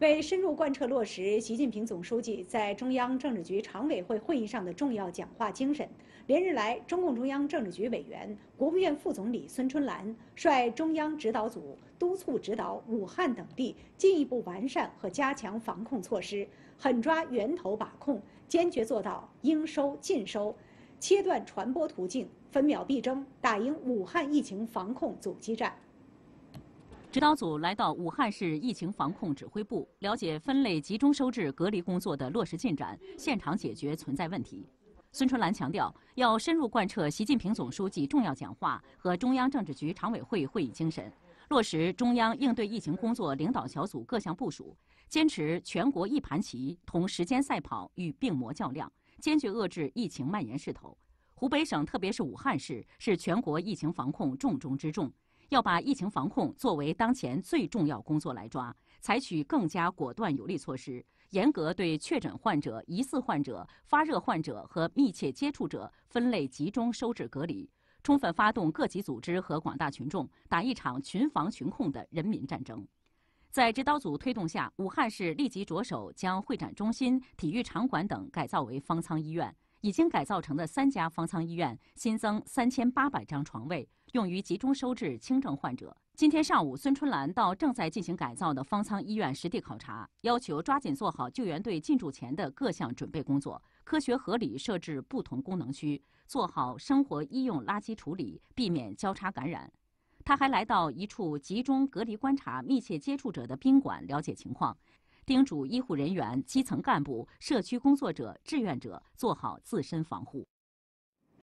为深入贯彻落实习近平总书记在中央政治局常委会会议上的重要讲话精神，连日来，中共中央政治局委员、国务院副总理孙春兰率中央指导组督促指导武汉等地进一步完善和加强防控措施，狠抓源头把控，坚决做到应收尽收，切断传播途径，分秒必争，打赢武汉疫情防控阻击战。指导组来到武汉市疫情防控指挥部，了解分类集中收治隔离工作的落实进展，现场解决存在问题。孙春兰强调，要深入贯彻习近平总书记重要讲话和中央政治局常委会会议精神，落实中央应对疫情工作领导小组各项部署，坚持全国一盘棋，同时间赛跑，与病魔较量，坚决遏制疫情蔓延势头。湖北省特别是武汉市是全国疫情防控重中之重。要把疫情防控作为当前最重要工作来抓，采取更加果断有力措施，严格对确诊患者、疑似患者、发热患者和密切接触者分类集中收治隔离，充分发动各级组织和广大群众，打一场群防群控的人民战争。在指导组推动下，武汉市立即着手将会展中心、体育场馆等改造为方舱医院。已经改造成的三家方舱医院新增三千八百张床位，用于集中收治轻症患者。今天上午，孙春兰到正在进行改造的方舱医院实地考察，要求抓紧做好救援队进驻前的各项准备工作，科学合理设置不同功能区，做好生活、医用垃圾处理，避免交叉感染。他还来到一处集中隔离观察密切接触者的宾馆，了解情况。叮嘱医护人员、基层干部、社区工作者、志愿者做好自身防护。